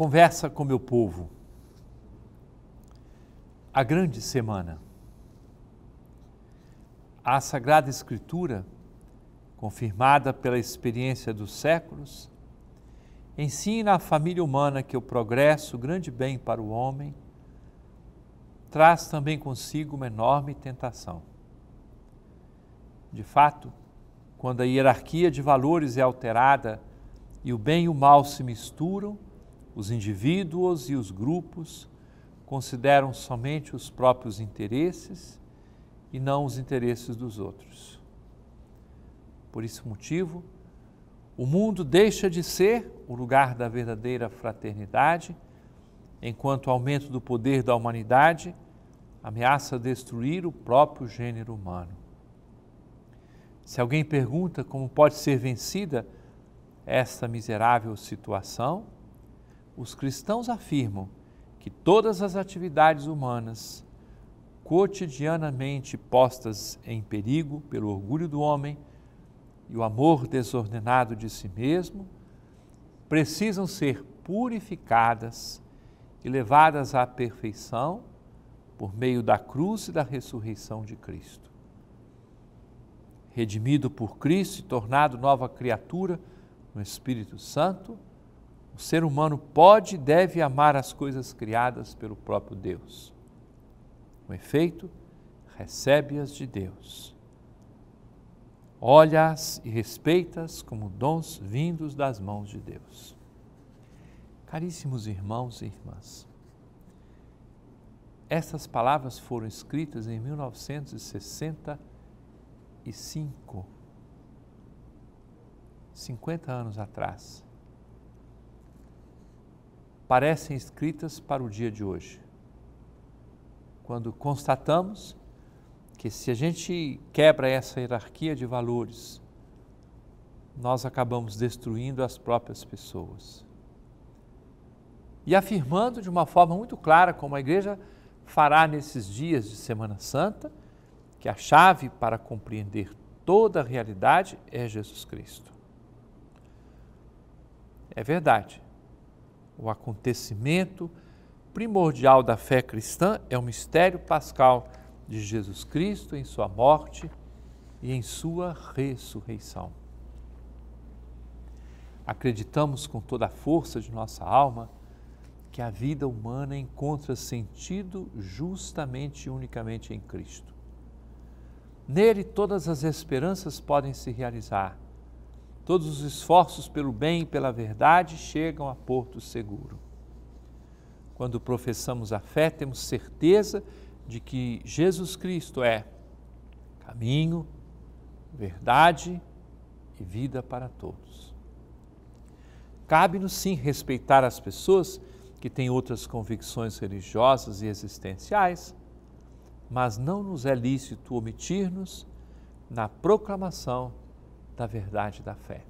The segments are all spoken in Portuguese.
Conversa com meu povo. A grande semana. A Sagrada Escritura, confirmada pela experiência dos séculos, ensina à família humana que o progresso, grande bem para o homem, traz também consigo uma enorme tentação. De fato, quando a hierarquia de valores é alterada e o bem e o mal se misturam, os indivíduos e os grupos consideram somente os próprios interesses e não os interesses dos outros. Por esse motivo, o mundo deixa de ser o lugar da verdadeira fraternidade, enquanto o aumento do poder da humanidade ameaça destruir o próprio gênero humano. Se alguém pergunta como pode ser vencida esta miserável situação, os cristãos afirmam que todas as atividades humanas, cotidianamente postas em perigo pelo orgulho do homem e o amor desordenado de si mesmo, precisam ser purificadas e levadas à perfeição por meio da cruz e da ressurreição de Cristo. Redimido por Cristo e tornado nova criatura no Espírito Santo, o ser humano pode e deve amar as coisas criadas pelo próprio Deus. Com efeito, recebe-as de Deus. Olha-as e respeita-as como dons vindos das mãos de Deus. Caríssimos irmãos e irmãs, essas palavras foram escritas em 1965, 50 anos atrás parecem escritas para o dia de hoje. Quando constatamos que se a gente quebra essa hierarquia de valores, nós acabamos destruindo as próprias pessoas. E afirmando de uma forma muito clara, como a igreja fará nesses dias de Semana Santa, que a chave para compreender toda a realidade é Jesus Cristo. É verdade o acontecimento primordial da fé cristã é o mistério pascal de Jesus Cristo em sua morte e em sua ressurreição. Acreditamos com toda a força de nossa alma que a vida humana encontra sentido justamente e unicamente em Cristo. Nele todas as esperanças podem se realizar Todos os esforços pelo bem e pela verdade chegam a porto seguro. Quando professamos a fé, temos certeza de que Jesus Cristo é caminho, verdade e vida para todos. Cabe-nos sim respeitar as pessoas que têm outras convicções religiosas e existenciais, mas não nos é lícito omitir-nos na proclamação da verdade da fé.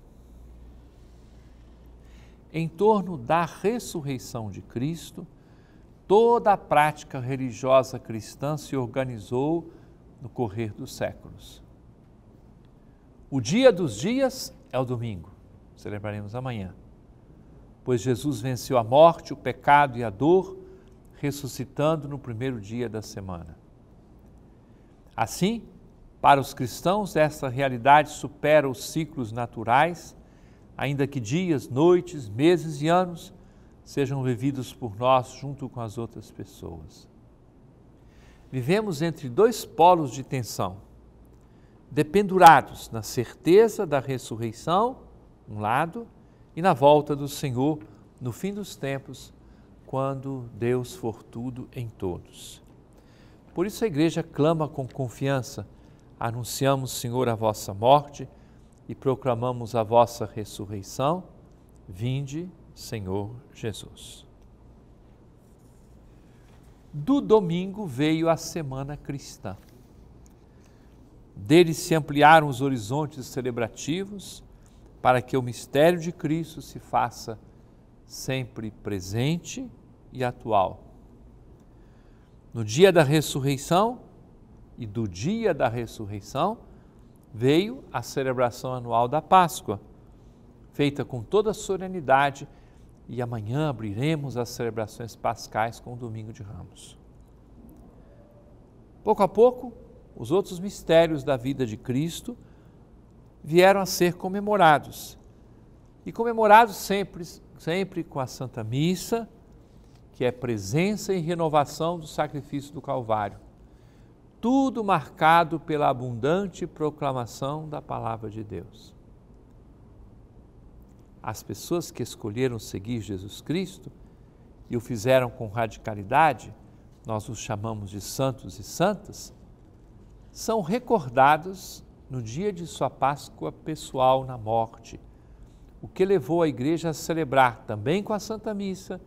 Em torno da ressurreição de Cristo, toda a prática religiosa cristã se organizou no correr dos séculos. O dia dos dias é o domingo, celebraremos amanhã, pois Jesus venceu a morte, o pecado e a dor, ressuscitando no primeiro dia da semana. Assim, para os cristãos, essa realidade supera os ciclos naturais, ainda que dias, noites, meses e anos sejam vividos por nós junto com as outras pessoas. Vivemos entre dois polos de tensão, dependurados na certeza da ressurreição, um lado, e na volta do Senhor no fim dos tempos, quando Deus for tudo em todos. Por isso a igreja clama com confiança anunciamos, Senhor, a vossa morte e proclamamos a vossa ressurreição. Vinde, Senhor Jesus. Do domingo veio a semana cristã. Dele se ampliaram os horizontes celebrativos para que o mistério de Cristo se faça sempre presente e atual. No dia da ressurreição, e do dia da ressurreição, veio a celebração anual da Páscoa, feita com toda a solenidade, e amanhã abriremos as celebrações pascais com o Domingo de Ramos. Pouco a pouco, os outros mistérios da vida de Cristo vieram a ser comemorados. E comemorados sempre, sempre com a Santa Missa, que é presença e renovação do sacrifício do Calvário tudo marcado pela abundante proclamação da palavra de Deus. As pessoas que escolheram seguir Jesus Cristo e o fizeram com radicalidade, nós os chamamos de santos e santas, são recordados no dia de sua Páscoa pessoal na morte, o que levou a igreja a celebrar também com a Santa Missa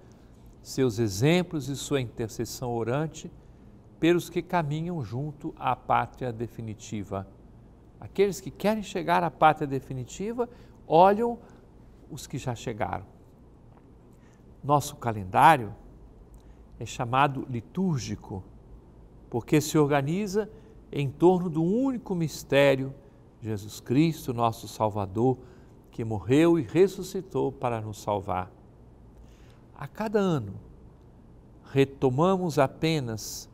seus exemplos e sua intercessão orante pelos que caminham junto à pátria definitiva. Aqueles que querem chegar à pátria definitiva olham os que já chegaram. Nosso calendário é chamado litúrgico, porque se organiza em torno do único mistério, Jesus Cristo, nosso Salvador, que morreu e ressuscitou para nos salvar. A cada ano, retomamos apenas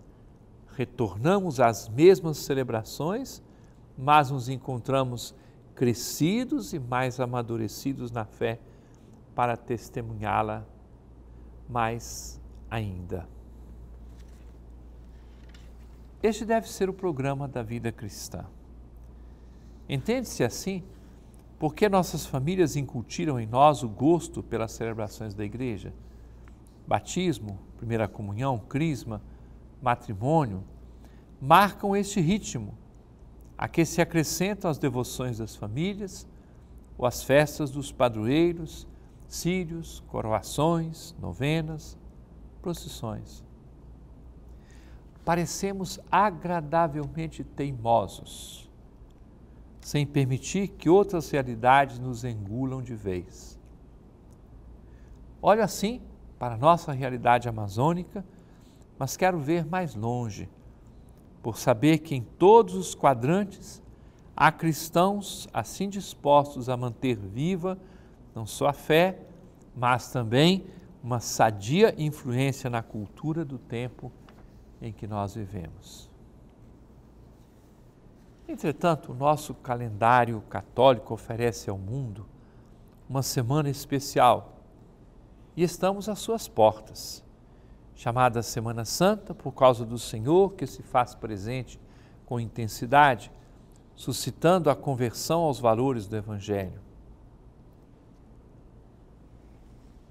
retornamos às mesmas celebrações, mas nos encontramos crescidos e mais amadurecidos na fé para testemunhá-la mais ainda. Este deve ser o programa da vida cristã. Entende-se assim porque nossas famílias incutiram em nós o gosto pelas celebrações da igreja. Batismo, primeira comunhão, crisma, matrimônio, marcam este ritmo, a que se acrescentam as devoções das famílias ou as festas dos padroeiros, círios, coroações, novenas, procissões. Parecemos agradavelmente teimosos, sem permitir que outras realidades nos engulam de vez. Olha assim para a nossa realidade amazônica mas quero ver mais longe, por saber que em todos os quadrantes há cristãos assim dispostos a manter viva não só a fé, mas também uma sadia influência na cultura do tempo em que nós vivemos. Entretanto, o nosso calendário católico oferece ao mundo uma semana especial e estamos às suas portas chamada Semana Santa, por causa do Senhor que se faz presente com intensidade, suscitando a conversão aos valores do Evangelho.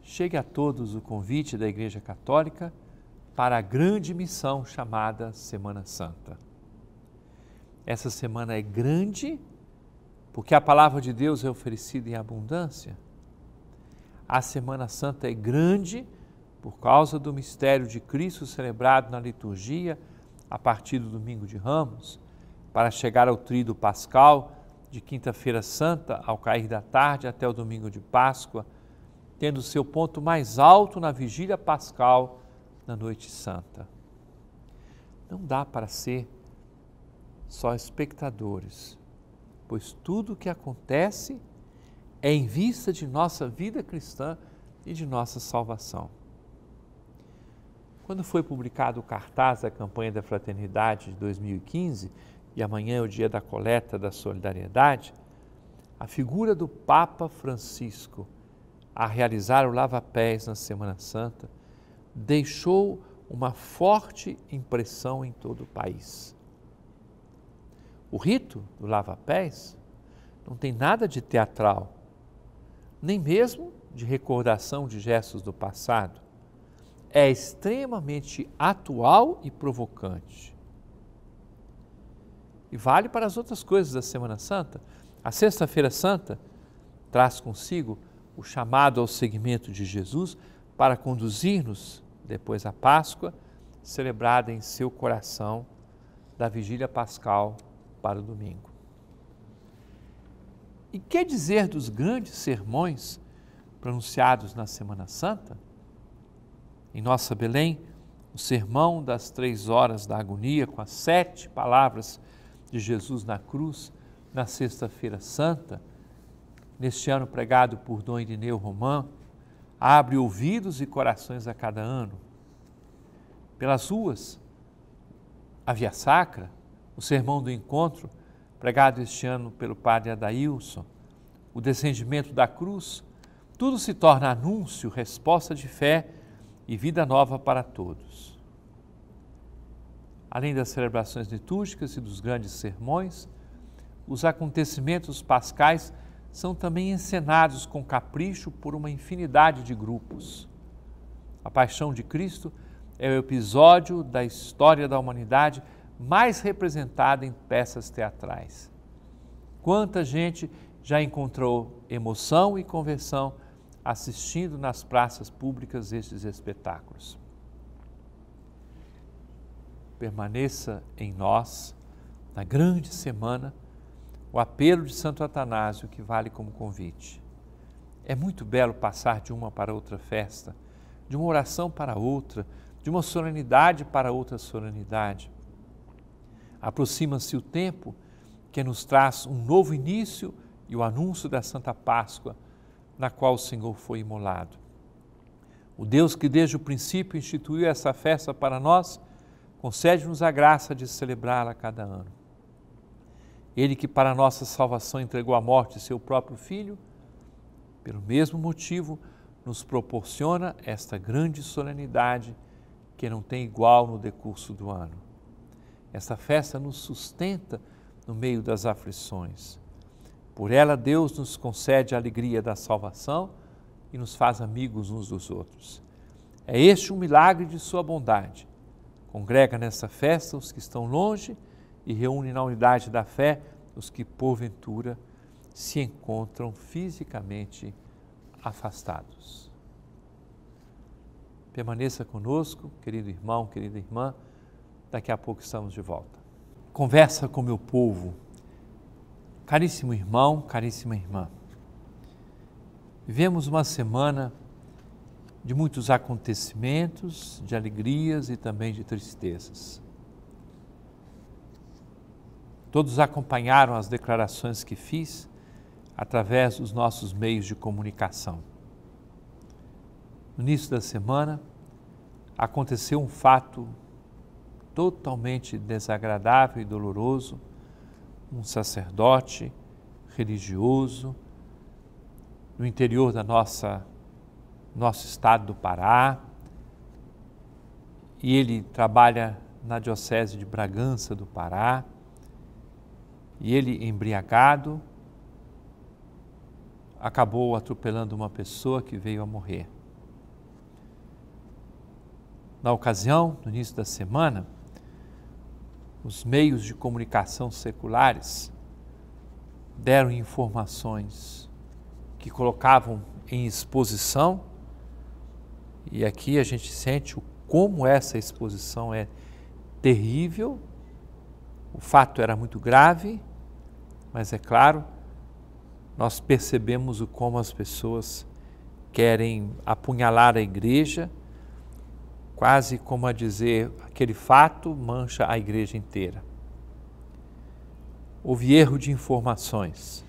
Chegue a todos o convite da Igreja Católica para a grande missão chamada Semana Santa. Essa semana é grande porque a palavra de Deus é oferecida em abundância. A Semana Santa é grande porque por causa do mistério de Cristo celebrado na liturgia a partir do domingo de Ramos, para chegar ao trido pascal de quinta-feira santa ao cair da tarde até o domingo de Páscoa, tendo seu ponto mais alto na vigília pascal na noite santa. Não dá para ser só espectadores, pois tudo o que acontece é em vista de nossa vida cristã e de nossa salvação. Quando foi publicado o cartaz da campanha da Fraternidade de 2015, e amanhã é o dia da coleta da solidariedade, a figura do Papa Francisco a realizar o lava-pés na Semana Santa deixou uma forte impressão em todo o país. O rito do lava-pés não tem nada de teatral, nem mesmo de recordação de gestos do passado é extremamente atual e provocante. E vale para as outras coisas da Semana Santa. A Sexta-feira Santa traz consigo o chamado ao seguimento de Jesus para conduzir-nos depois à Páscoa, celebrada em seu coração da vigília pascal para o domingo. E que dizer dos grandes sermões pronunciados na Semana Santa? em nossa Belém o sermão das três horas da agonia, com as sete palavras de Jesus na cruz, na Sexta-feira Santa, neste ano pregado por Dom Irineu Romão abre ouvidos e corações a cada ano. Pelas ruas, a Via Sacra, o Sermão do Encontro, pregado este ano pelo padre Adailson, o descendimento da cruz, tudo se torna anúncio, resposta de fé e vida nova para todos. Além das celebrações litúrgicas e dos grandes sermões, os acontecimentos pascais são também encenados com capricho por uma infinidade de grupos. A paixão de Cristo é o episódio da história da humanidade mais representada em peças teatrais. Quanta gente já encontrou emoção e conversão assistindo nas praças públicas estes espetáculos. Permaneça em nós, na grande semana, o apelo de Santo Atanásio que vale como convite. É muito belo passar de uma para outra festa, de uma oração para outra, de uma solenidade para outra solenidade. Aproxima-se o tempo que nos traz um novo início e o anúncio da Santa Páscoa na qual o Senhor foi imolado. O Deus que desde o princípio instituiu essa festa para nós, concede-nos a graça de celebrá-la cada ano. Ele que para nossa salvação entregou à morte seu próprio Filho, pelo mesmo motivo, nos proporciona esta grande solenidade que não tem igual no decurso do ano. Essa festa nos sustenta no meio das aflições por ela, Deus nos concede a alegria da salvação e nos faz amigos uns dos outros. É este um milagre de Sua bondade. Congrega nessa festa os que estão longe e reúne na unidade da fé os que, porventura, se encontram fisicamente afastados. Permaneça conosco, querido irmão, querida irmã. Daqui a pouco estamos de volta. Conversa com meu povo Caríssimo irmão, caríssima irmã, vivemos uma semana de muitos acontecimentos, de alegrias e também de tristezas. Todos acompanharam as declarações que fiz através dos nossos meios de comunicação. No início da semana, aconteceu um fato totalmente desagradável e doloroso um sacerdote religioso no interior da nossa nosso estado do Pará. E ele trabalha na diocese de Bragança do Pará. E ele embriagado acabou atropelando uma pessoa que veio a morrer. Na ocasião, no início da semana, os meios de comunicação seculares deram informações que colocavam em exposição, e aqui a gente sente o como essa exposição é terrível, o fato era muito grave, mas é claro, nós percebemos o como as pessoas querem apunhalar a igreja quase como a dizer: aquele fato mancha a igreja inteira. Houve erro de informações.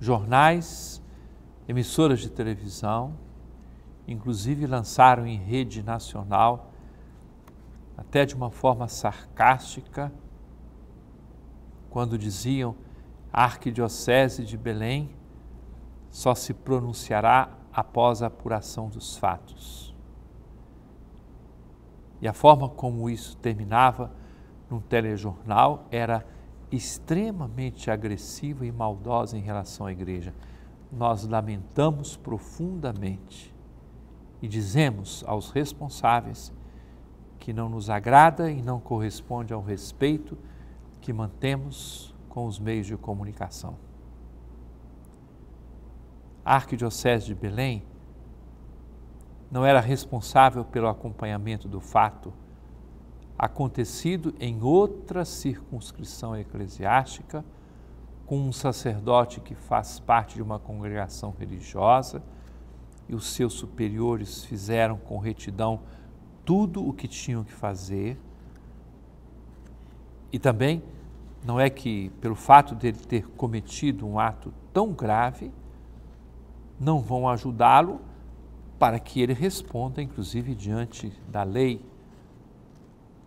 Jornais, emissoras de televisão, inclusive lançaram em rede nacional, até de uma forma sarcástica, quando diziam a Arquidiocese de Belém só se pronunciará após a apuração dos fatos. E a forma como isso terminava num telejornal era extremamente agressiva e maldosa em relação à igreja. Nós lamentamos profundamente e dizemos aos responsáveis que não nos agrada e não corresponde ao respeito que mantemos com os meios de comunicação. Arquidiocese de Belém não era responsável pelo acompanhamento do fato acontecido em outra circunscrição eclesiástica, com um sacerdote que faz parte de uma congregação religiosa e os seus superiores fizeram com retidão tudo o que tinham que fazer. E também não é que pelo fato dele ter cometido um ato tão grave, não vão ajudá-lo para que ele responda, inclusive diante da lei.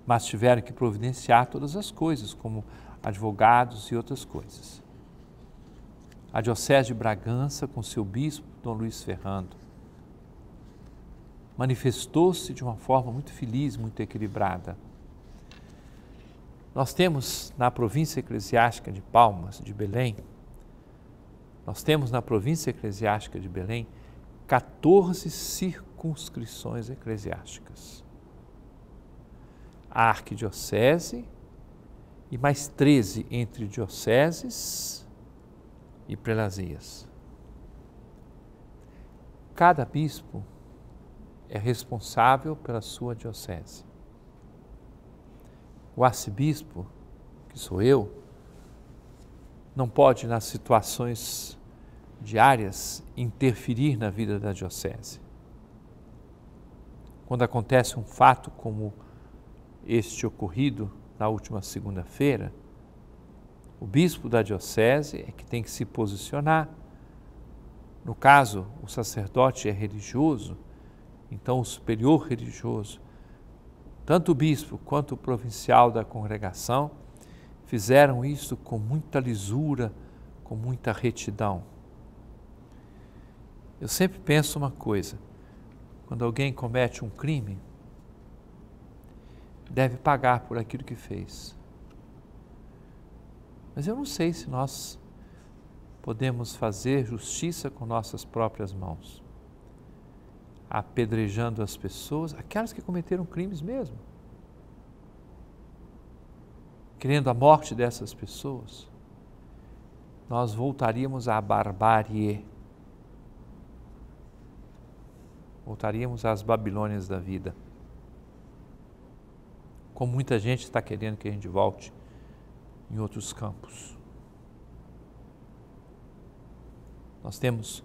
Mas tiveram que providenciar todas as coisas, como advogados e outras coisas. A Diocese de Bragança, com seu bispo, Dom Luiz Ferrando, manifestou-se de uma forma muito feliz, muito equilibrada. Nós temos na província eclesiástica de Palmas, de Belém, nós temos na província eclesiástica de Belém 14 circunscrições eclesiásticas. A arquidiocese e mais 13 entre dioceses e prelazias. Cada bispo é responsável pela sua diocese. O arcebispo, que sou eu, não pode, nas situações diárias interferir na vida da diocese. Quando acontece um fato como este ocorrido na última segunda-feira, o bispo da diocese é que tem que se posicionar. No caso, o sacerdote é religioso, então o superior religioso, tanto o bispo quanto o provincial da congregação, fizeram isso com muita lisura, com muita retidão. Eu sempre penso uma coisa: quando alguém comete um crime, deve pagar por aquilo que fez. Mas eu não sei se nós podemos fazer justiça com nossas próprias mãos, apedrejando as pessoas, aquelas que cometeram crimes mesmo, querendo a morte dessas pessoas. Nós voltaríamos à barbárie voltaríamos às Babilônias da vida. Como muita gente está querendo que a gente volte em outros campos. Nós temos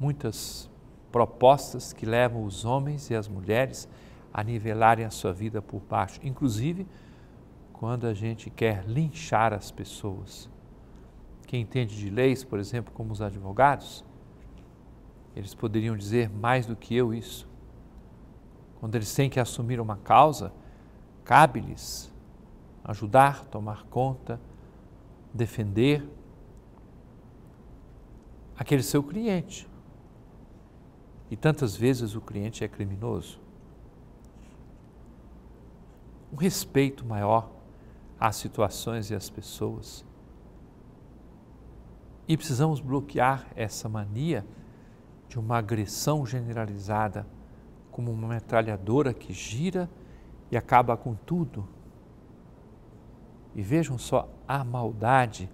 muitas propostas que levam os homens e as mulheres a nivelarem a sua vida por baixo, inclusive quando a gente quer linchar as pessoas. Quem entende de leis, por exemplo, como os advogados, eles poderiam dizer mais do que eu isso. Quando eles têm que assumir uma causa, cabe-lhes ajudar, tomar conta, defender aquele seu cliente. E tantas vezes o cliente é criminoso. Um respeito maior às situações e às pessoas. E precisamos bloquear essa mania de uma agressão generalizada, como uma metralhadora que gira e acaba com tudo. E vejam só a maldade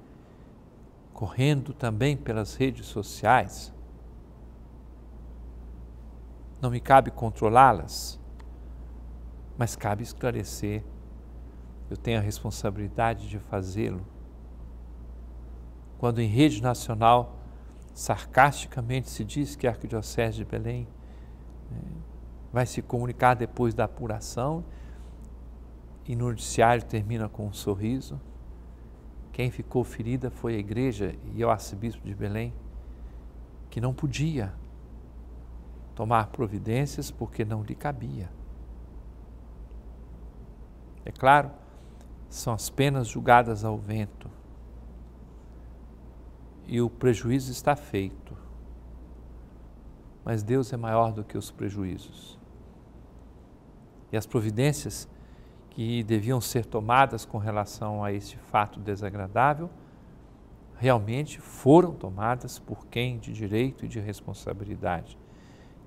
correndo também pelas redes sociais. Não me cabe controlá-las, mas cabe esclarecer. Eu tenho a responsabilidade de fazê-lo. Quando em rede nacional sarcasticamente se diz que a Arquidiocese de Belém né, vai se comunicar depois da apuração e no noticiário termina com um sorriso. Quem ficou ferida foi a igreja e o arcebispo de Belém, que não podia tomar providências porque não lhe cabia. É claro, são as penas julgadas ao vento e o prejuízo está feito. Mas Deus é maior do que os prejuízos. E as providências que deviam ser tomadas com relação a este fato desagradável realmente foram tomadas por quem de direito e de responsabilidade.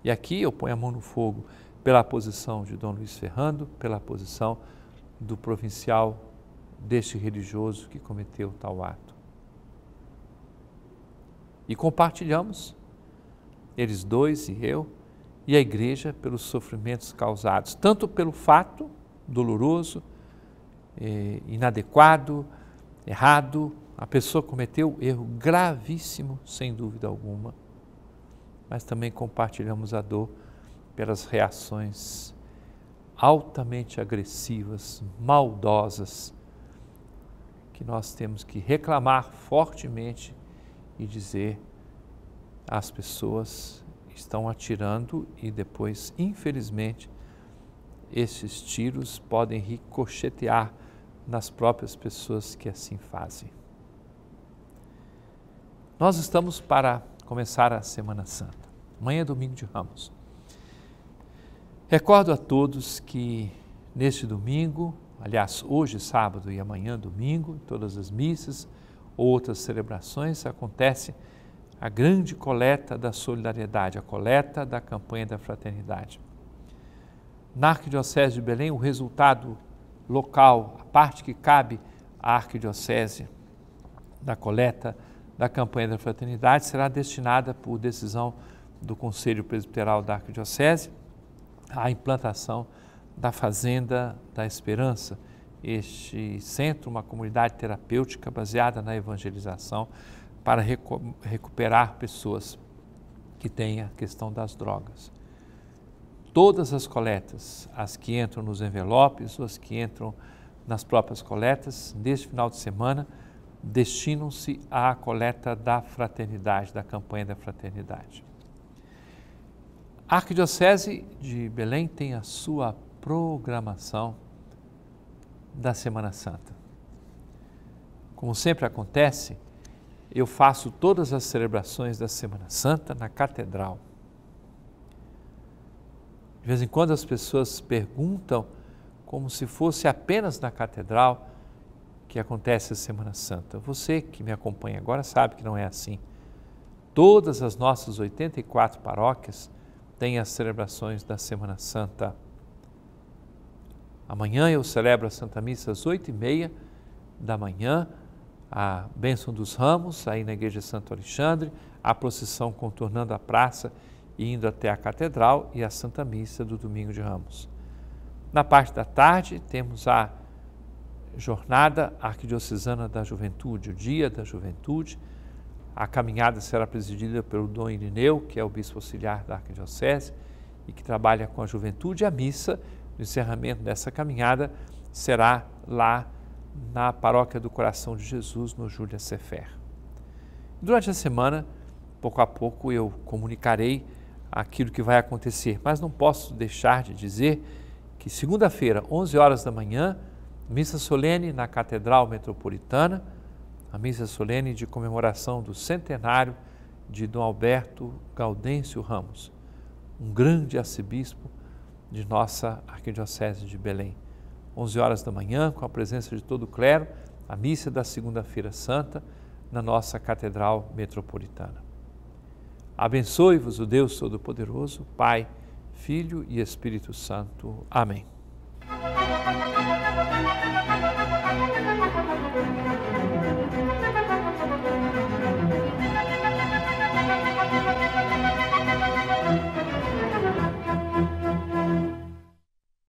E aqui eu ponho a mão no fogo pela posição de Dom Luiz Ferrando, pela posição do provincial deste religioso que cometeu tal ato e compartilhamos, eles dois e eu, e a igreja pelos sofrimentos causados, tanto pelo fato doloroso, eh, inadequado, errado, a pessoa cometeu erro gravíssimo, sem dúvida alguma, mas também compartilhamos a dor pelas reações altamente agressivas, maldosas, que nós temos que reclamar fortemente e dizer as pessoas estão atirando e depois, infelizmente, esses tiros podem ricochetear nas próprias pessoas que assim fazem. Nós estamos para começar a Semana Santa. Amanhã é domingo de Ramos. Recordo a todos que neste domingo, aliás, hoje sábado e amanhã domingo, todas as missas, outras celebrações, acontece a grande coleta da solidariedade, a coleta da campanha da fraternidade. Na Arquidiocese de Belém, o resultado local, a parte que cabe à Arquidiocese da coleta da campanha da fraternidade, será destinada por decisão do Conselho Presbiteral da Arquidiocese à implantação da Fazenda da Esperança este centro, uma comunidade terapêutica baseada na evangelização para recu recuperar pessoas que têm a questão das drogas. Todas as coletas, as que entram nos envelopes as que entram nas próprias coletas, neste final de semana, destinam-se à coleta da fraternidade, da campanha da fraternidade. A Arquidiocese de Belém tem a sua programação da Semana Santa. Como sempre acontece, eu faço todas as celebrações da Semana Santa na catedral. De vez em quando as pessoas perguntam como se fosse apenas na catedral que acontece a Semana Santa. Você que me acompanha agora sabe que não é assim. Todas as nossas 84 paróquias têm as celebrações da Semana Santa. Amanhã eu celebro a Santa Missa às oito e meia da manhã, a bênção dos ramos, aí na Igreja Santo Alexandre, a procissão contornando a praça e indo até a Catedral e a Santa Missa do Domingo de Ramos. Na parte da tarde, temos a Jornada Arquidiocesana da Juventude, o Dia da Juventude. A caminhada será presidida pelo Dom Irineu, que é o bispo auxiliar da Arquidiocese e que trabalha com a juventude. A missa no encerramento dessa caminhada será lá na Paróquia do Coração de Jesus, no Júlia Sefer. Durante a semana, pouco a pouco, eu comunicarei aquilo que vai acontecer, mas não posso deixar de dizer que segunda-feira, 11 horas da manhã, missa solene na Catedral Metropolitana, a missa solene de comemoração do centenário de Dom Alberto Gaudêncio Ramos, um grande arcebispo de nossa Arquidiocese de Belém. 11 horas da manhã, com a presença de todo o clero, a missa da segunda-feira santa na nossa Catedral Metropolitana. Abençoe-vos o Deus Todo-Poderoso, Pai, Filho e Espírito Santo. Amém.